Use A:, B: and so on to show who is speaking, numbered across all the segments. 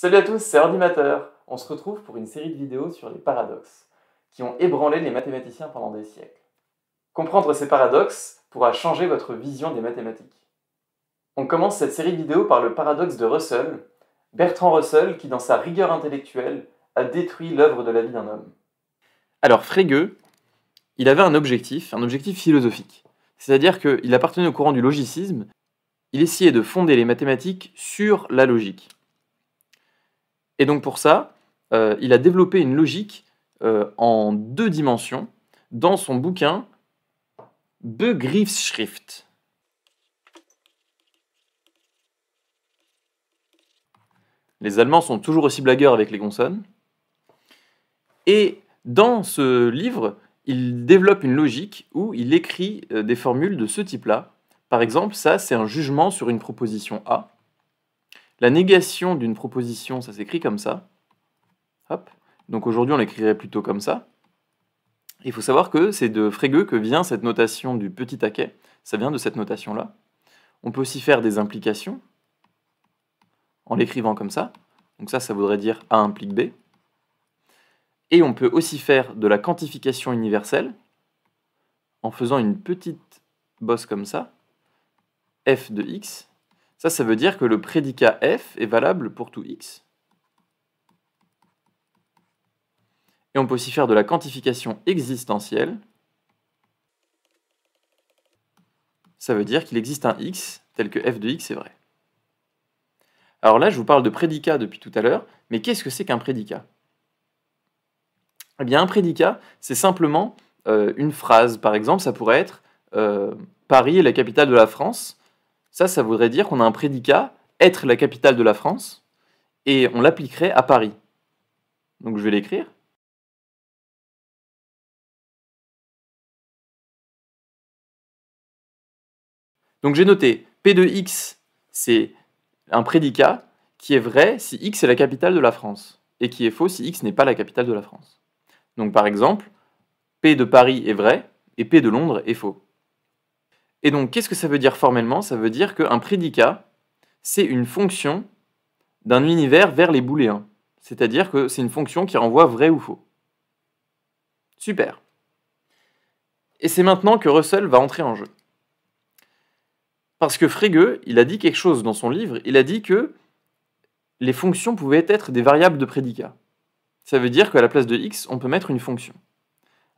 A: Salut à tous, c'est Ordimateur On se retrouve pour une série de vidéos sur les paradoxes, qui ont ébranlé les mathématiciens pendant des siècles. Comprendre ces paradoxes pourra changer votre vision des mathématiques. On commence cette série de vidéos par le paradoxe de Russell, Bertrand Russell qui, dans sa rigueur intellectuelle, a détruit l'œuvre de la vie d'un homme. Alors Frege, il avait un objectif, un objectif philosophique. C'est-à-dire qu'il appartenait au courant du logicisme, il essayait de fonder les mathématiques sur la logique. Et donc pour ça, euh, il a développé une logique euh, en deux dimensions dans son bouquin Begriffsschrift. Les Allemands sont toujours aussi blagueurs avec les consonnes. Et dans ce livre, il développe une logique où il écrit euh, des formules de ce type-là. Par exemple, ça, c'est un jugement sur une proposition A. La négation d'une proposition, ça s'écrit comme ça. Hop. Donc aujourd'hui, on l'écrirait plutôt comme ça. Il faut savoir que c'est de Frégueux que vient cette notation du petit taquet. Ça vient de cette notation-là. On peut aussi faire des implications en l'écrivant comme ça. Donc ça, ça voudrait dire A implique B. Et on peut aussi faire de la quantification universelle en faisant une petite bosse comme ça, f de x ça, ça veut dire que le prédicat f est valable pour tout x. Et on peut aussi faire de la quantification existentielle. Ça veut dire qu'il existe un x tel que f de x est vrai. Alors là, je vous parle de prédicat depuis tout à l'heure, mais qu'est-ce que c'est qu'un prédicat Eh bien, un prédicat, c'est simplement euh, une phrase. Par exemple, ça pourrait être euh, Paris est la capitale de la France », ça, ça voudrait dire qu'on a un prédicat être la capitale de la France et on l'appliquerait à Paris. Donc je vais l'écrire. Donc j'ai noté P de X, c'est un prédicat qui est vrai si X est la capitale de la France et qui est faux si X n'est pas la capitale de la France. Donc par exemple, P de Paris est vrai et P de Londres est faux. Et donc, qu'est-ce que ça veut dire formellement Ça veut dire qu'un prédicat, c'est une fonction d'un univers vers les booléens. C'est-à-dire que c'est une fonction qui renvoie vrai ou faux. Super. Et c'est maintenant que Russell va entrer en jeu. Parce que Frege, il a dit quelque chose dans son livre, il a dit que les fonctions pouvaient être des variables de prédicat. Ça veut dire qu'à la place de x, on peut mettre une fonction.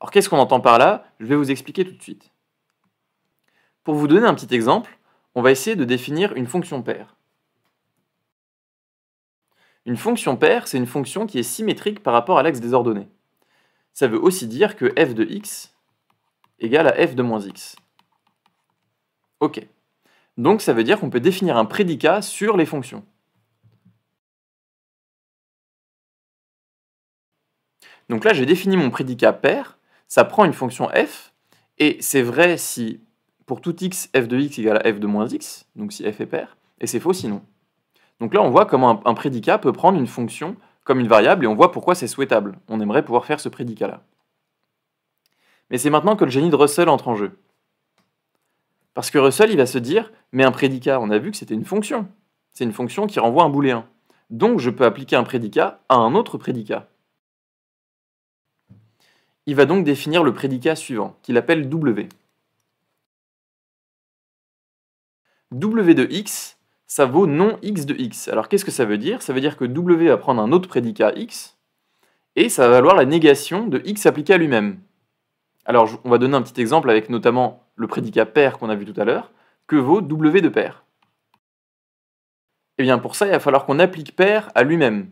A: Alors qu'est-ce qu'on entend par là Je vais vous expliquer tout de suite. Pour vous donner un petit exemple, on va essayer de définir une fonction paire. Une fonction paire, c'est une fonction qui est symétrique par rapport à l'axe des ordonnées. Ça veut aussi dire que f de x égale à f de moins x. Ok. Donc ça veut dire qu'on peut définir un prédicat sur les fonctions. Donc là, j'ai défini mon prédicat paire, ça prend une fonction f, et c'est vrai si pour tout x, f de x égale à f de moins x, donc si f est pair, et c'est faux sinon. Donc là, on voit comment un, un prédicat peut prendre une fonction comme une variable, et on voit pourquoi c'est souhaitable. On aimerait pouvoir faire ce prédicat-là. Mais c'est maintenant que le génie de Russell entre en jeu. Parce que Russell, il va se dire, mais un prédicat, on a vu que c'était une fonction. C'est une fonction qui renvoie un booléen. Donc je peux appliquer un prédicat à un autre prédicat. Il va donc définir le prédicat suivant, qu'il appelle W. W de x, ça vaut non x de x. Alors qu'est-ce que ça veut dire Ça veut dire que W va prendre un autre prédicat x, et ça va valoir la négation de x appliqué à lui-même. Alors on va donner un petit exemple avec notamment le prédicat pair qu'on a vu tout à l'heure. Que vaut W de pair Eh bien pour ça, il va falloir qu'on applique pair à lui-même.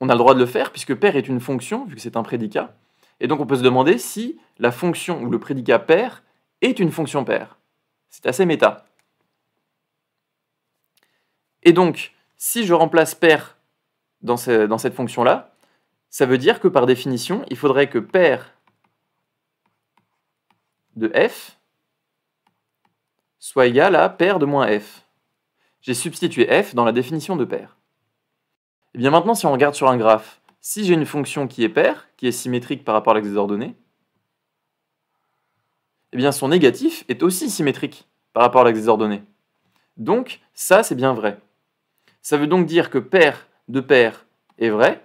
A: On a le droit de le faire puisque pair est une fonction, vu que c'est un prédicat. Et donc on peut se demander si la fonction ou le prédicat pair est une fonction paire. C'est assez méta. Et donc, si je remplace paire dans, dans cette fonction-là, ça veut dire que par définition, il faudrait que paire de f soit égal à paire de moins f. J'ai substitué f dans la définition de paire. Et eh bien maintenant, si on regarde sur un graphe, si j'ai une fonction qui est paire, qui est symétrique par rapport à l'axe des ordonnées, eh bien son négatif est aussi symétrique par rapport à l'axe des ordonnées. Donc ça, c'est bien vrai. Ça veut donc dire que paire de paire est vrai,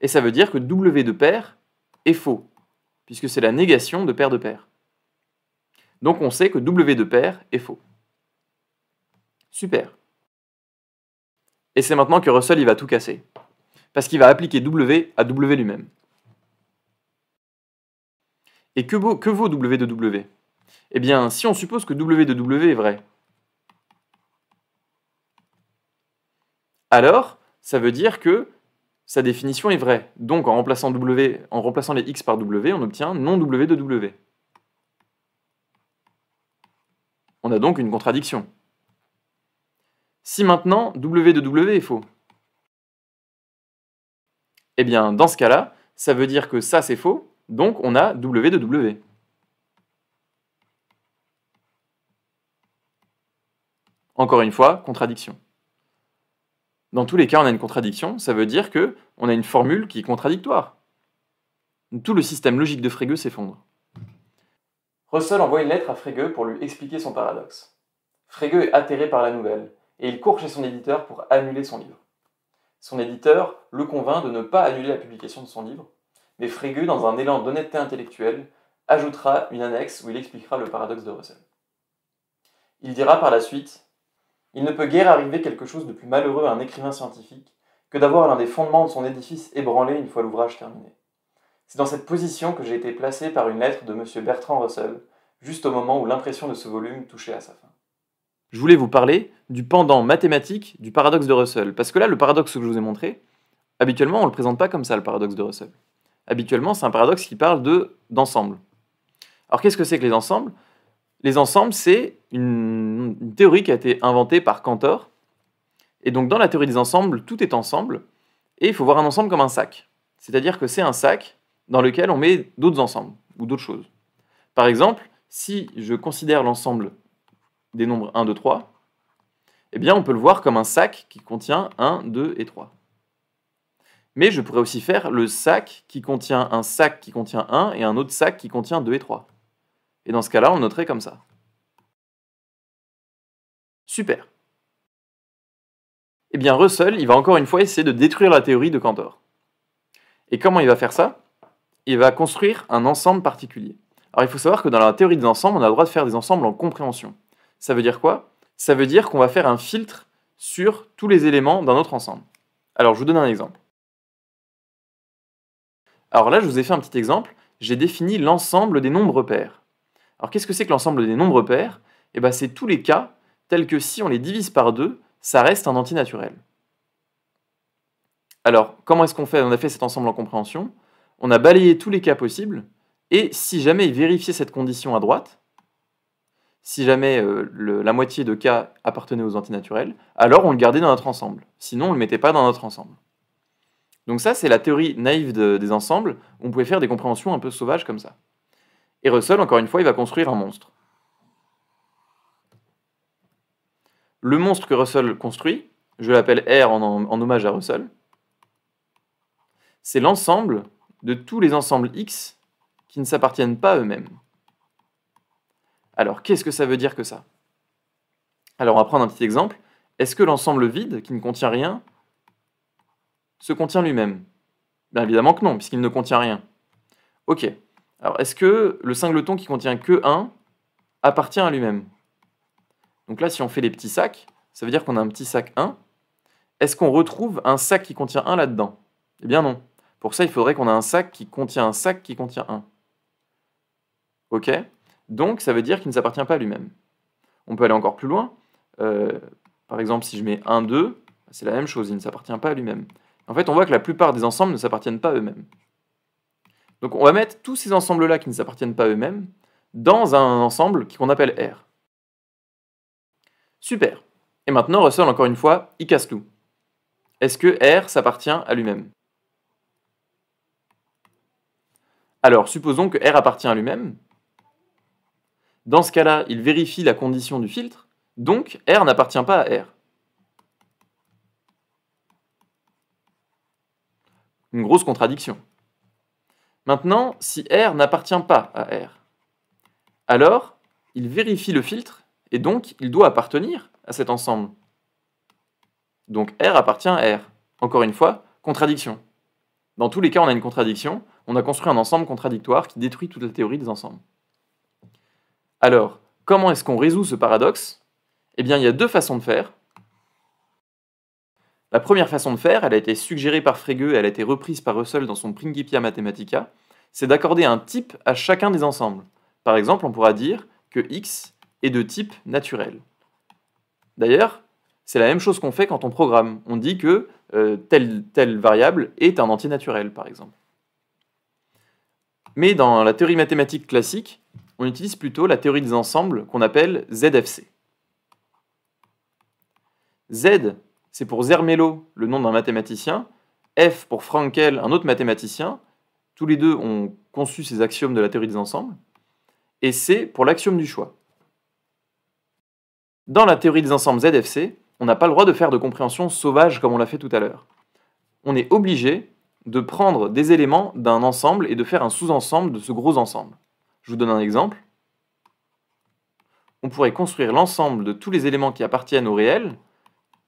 A: et ça veut dire que W de paire est faux, puisque c'est la négation de paire de paire. Donc on sait que W de paire est faux. Super. Et c'est maintenant que Russell il va tout casser, parce qu'il va appliquer W à W lui-même. Et que vaut W de W Eh bien, si on suppose que W de W est vrai, alors ça veut dire que sa définition est vraie. Donc en remplaçant, w, en remplaçant les x par w, on obtient non w de w. On a donc une contradiction. Si maintenant w de w est faux, eh bien dans ce cas-là, ça veut dire que ça c'est faux, donc on a w de w. Encore une fois, contradiction. Dans tous les cas, on a une contradiction, ça veut dire que on a une formule qui est contradictoire. tout le système logique de Frege s'effondre. Russell envoie une lettre à Frege pour lui expliquer son paradoxe. Frege est atterré par la nouvelle, et il court chez son éditeur pour annuler son livre. Son éditeur le convainc de ne pas annuler la publication de son livre, mais Frege, dans un élan d'honnêteté intellectuelle, ajoutera une annexe où il expliquera le paradoxe de Russell. Il dira par la suite il ne peut guère arriver quelque chose de plus malheureux à un écrivain scientifique que d'avoir l'un des fondements de son édifice ébranlé une fois l'ouvrage terminé. C'est dans cette position que j'ai été placé par une lettre de M. Bertrand Russell, juste au moment où l'impression de ce volume touchait à sa fin. Je voulais vous parler du pendant mathématique du paradoxe de Russell, parce que là, le paradoxe que je vous ai montré, habituellement, on ne le présente pas comme ça, le paradoxe de Russell. Habituellement, c'est un paradoxe qui parle de d'ensemble. Alors qu'est-ce que c'est que les ensembles les ensembles, c'est une, théorie qui a été inventée par Cantor. Et donc, dans la théorie des ensembles, tout est ensemble. Et il faut voir un ensemble comme un sac. C'est-à-dire que c'est un sac dans lequel on met d'autres ensembles ou d'autres choses. Par exemple, si je considère l'ensemble des nombres 1, 2, 3, eh bien, on peut le voir comme un sac qui contient 1, 2 et 3. Mais je pourrais aussi faire le sac qui contient un sac qui contient 1 et un autre sac qui contient 2 et 3. Et dans ce cas-là, on noterait comme ça. Super. Eh bien, Russell, il va encore une fois essayer de détruire la théorie de Cantor. Et comment il va faire ça Il va construire un ensemble particulier. Alors, il faut savoir que dans la théorie des ensembles, on a le droit de faire des ensembles en compréhension. Ça veut dire quoi Ça veut dire qu'on va faire un filtre sur tous les éléments d'un autre ensemble. Alors, je vous donne un exemple. Alors là, je vous ai fait un petit exemple. J'ai défini l'ensemble des nombres pairs. Alors qu'est-ce que c'est que l'ensemble des nombres pairs Eh bien c'est tous les cas tels que si on les divise par deux, ça reste un antinaturel. Alors comment est-ce qu'on fait On a fait cet ensemble en compréhension, on a balayé tous les cas possibles, et si jamais il vérifiait cette condition à droite, si jamais euh, la moitié de cas appartenait aux antinaturels, alors on le gardait dans notre ensemble. Sinon, on ne le mettait pas dans notre ensemble. Donc ça, c'est la théorie naïve des ensembles. On pouvait faire des compréhensions un peu sauvages comme ça. Et Russell, encore une fois, il va construire un monstre. Le monstre que Russell construit, je l'appelle R en, hommage à Russell, c'est l'ensemble de tous les ensembles X qui ne s'appartiennent pas eux-mêmes. Alors, qu'est-ce que ça veut dire que ça Alors, on va prendre un petit exemple. Est-ce que l'ensemble vide, qui ne contient rien, se contient lui-même Bien évidemment que non, puisqu'il ne contient rien. Ok, alors, est-ce que le singleton qui contient que 1 appartient à lui-même Donc là, si on fait les petits sacs, ça veut dire qu'on a un petit sac 1. Est-ce qu'on retrouve un sac qui contient 1 là-dedans Eh bien non. Pour ça, il faudrait qu'on ait un sac qui contient un sac qui contient 1. OK Donc, ça veut dire qu'il ne s'appartient pas à lui-même. On peut aller encore plus loin. Euh, par exemple, si je mets 1, 2, c'est la même chose, il ne s'appartient pas à lui-même. En fait, on voit que la plupart des ensembles ne s'appartiennent pas à eux-mêmes. Donc on va mettre tous ces ensembles-là qui ne s'appartiennent pas eux-mêmes dans un ensemble qu'on appelle R. Super. Et maintenant, Russell, encore une fois, il casse tout. Est-ce que R s'appartient à lui-même Alors, supposons que R appartient à lui-même. Dans ce cas-là, il vérifie la condition du filtre, donc R n'appartient pas à R. Une grosse contradiction. Maintenant, si R n'appartient pas à R, alors il vérifie le filtre et donc il doit appartenir à cet ensemble. Donc R appartient à R. Encore une fois, contradiction. Dans tous les cas, on a une contradiction. On a construit un ensemble contradictoire qui détruit toute la théorie des ensembles. Alors, comment est-ce qu'on résout ce paradoxe Eh bien, il y a deux façons de faire. La première façon de faire, elle a été suggérée par Frege et elle a été reprise par Russell dans son Principia Mathematica, c'est d'accorder un type à chacun des ensembles. Par exemple, on pourra dire que x est de type naturel. D'ailleurs, c'est la même chose qu'on fait quand on programme. On dit que telle, euh, telle variable est un entier naturel, par exemple. Mais dans la théorie mathématique classique, on utilise plutôt la théorie des ensembles qu'on appelle ZFC. Z c'est pour Zermelo, le nom d'un mathématicien, F pour Frankel, un autre mathématicien. Tous les deux ont conçu ces axiomes de la théorie des ensembles. Et C pour l'axiome du choix. Dans la théorie des ensembles ZFC, on n'a pas le droit de faire de compréhension sauvage comme on l'a fait tout à l'heure. On est obligé de prendre des éléments d'un ensemble et de faire un sous-ensemble de ce gros ensemble. Je vous donne un exemple. On pourrait construire l'ensemble de tous les éléments qui appartiennent au réel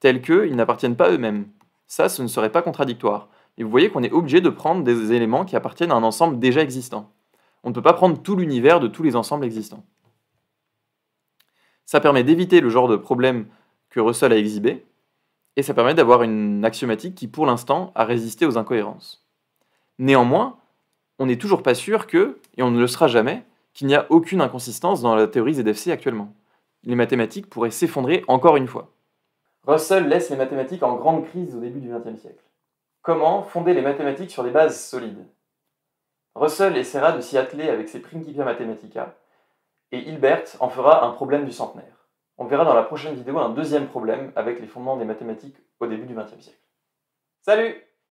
A: tels qu'ils n'appartiennent pas eux-mêmes. Ça, ce ne serait pas contradictoire. Et vous voyez qu'on est obligé de prendre des éléments qui appartiennent à un ensemble déjà existant. On ne peut pas prendre tout l'univers de tous les ensembles existants. Ça permet d'éviter le genre de problème que Russell a exhibé, et ça permet d'avoir une axiomatique qui, pour l'instant, a résisté aux incohérences. Néanmoins, on n'est toujours pas sûr que, et on ne le sera jamais, qu'il n'y a aucune inconsistance dans la théorie ZFC actuellement. Les mathématiques pourraient s'effondrer encore une fois. Russell laisse les mathématiques en grande crise au début du XXe siècle. Comment fonder les mathématiques sur des bases solides Russell essaiera de s'y atteler avec ses Principia Mathematica, et Hilbert en fera un problème du centenaire. On verra dans la prochaine vidéo un deuxième problème avec les fondements des mathématiques au début du XXe siècle. Salut